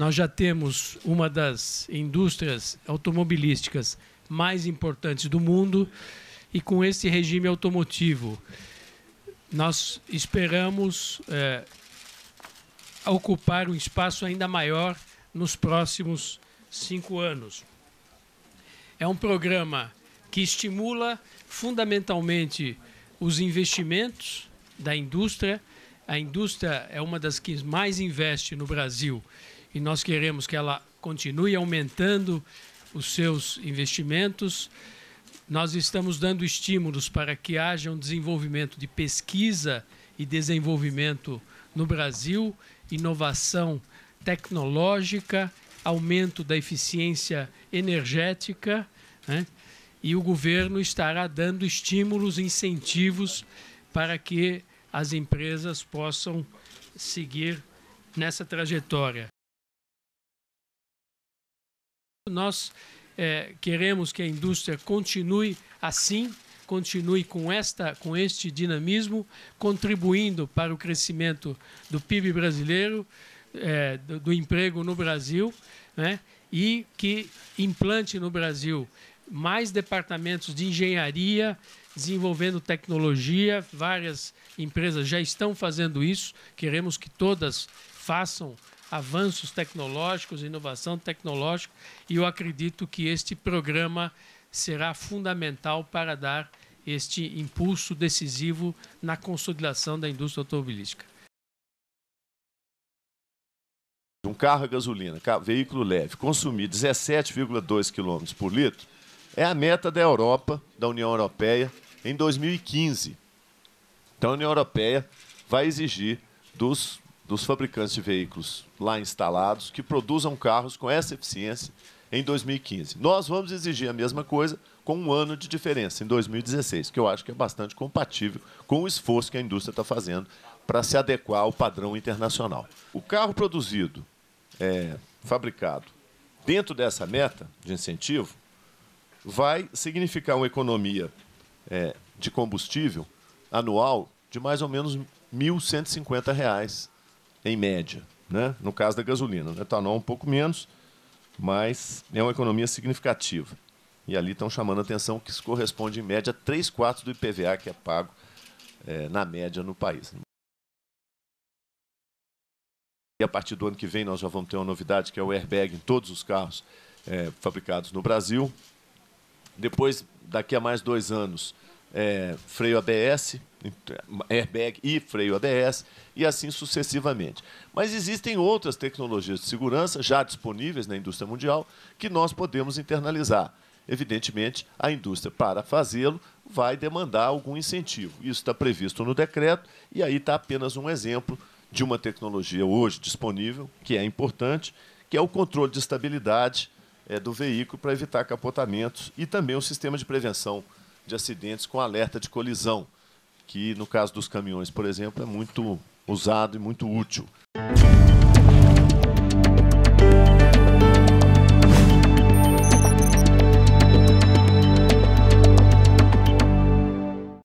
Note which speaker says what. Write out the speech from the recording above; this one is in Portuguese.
Speaker 1: Nós já temos uma das indústrias automobilísticas mais importantes do mundo e com esse regime automotivo nós esperamos é, ocupar um espaço ainda maior nos próximos cinco anos. É um programa que estimula fundamentalmente os investimentos da indústria. A indústria é uma das que mais investe no Brasil e nós queremos que ela continue aumentando os seus investimentos. Nós estamos dando estímulos para que haja um desenvolvimento de pesquisa e desenvolvimento no Brasil, inovação tecnológica, aumento da eficiência energética, né? e o governo estará dando estímulos, incentivos para que as empresas possam seguir nessa trajetória. Nós é, queremos que a indústria continue assim, continue com, esta, com este dinamismo, contribuindo para o crescimento do PIB brasileiro, é, do, do, emprego no Brasil, né, e que implante no Brasil mais departamentos de engenharia, desenvolvendo tecnologia. Várias empresas já estão fazendo isso. Queremos que todas façam avanços tecnológicos, inovação tecnológica, e eu acredito que este programa será fundamental para dar este impulso decisivo na consolidação da indústria automobilística.
Speaker 2: Um carro a gasolina, veículo leve, consumir 17,2 km por litro é a meta da Europa, da União Europeia, em 2015. Então, a União Europeia vai exigir dos dos fabricantes de veículos lá instalados que produzam carros com essa eficiência em 2015. Nós vamos exigir a mesma coisa com um ano de diferença, em 2016, que eu acho que é bastante compatível com o esforço que a indústria está fazendo para se adequar ao padrão internacional. O carro produzido, é, fabricado, dentro dessa meta de incentivo, vai significar uma economia é, de combustível anual de mais ou menos R$ 1.150 em média, né? no caso da gasolina. No né? etanol um pouco menos, mas é uma economia significativa. E ali estão chamando a atenção que isso corresponde em média a 3 quartos do IPVA que é pago é, na média no país. E a partir do ano que vem nós já vamos ter uma novidade que é o airbag em todos os carros é, fabricados no Brasil. Depois, daqui a mais dois anos, é, freio ABS, airbag e freio ABS, e assim sucessivamente. Mas existem outras tecnologias de segurança já disponíveis na indústria mundial que nós podemos internalizar. Evidentemente, a indústria, para fazê-lo, vai demandar algum incentivo. Isso está previsto no decreto, e aí está apenas um exemplo de uma tecnologia hoje disponível, que é importante, que é o controle de estabilidade é, do veículo para evitar capotamentos e também o sistema de prevenção de acidentes com alerta de colisão, que no caso dos caminhões, por exemplo, é muito usado e muito útil.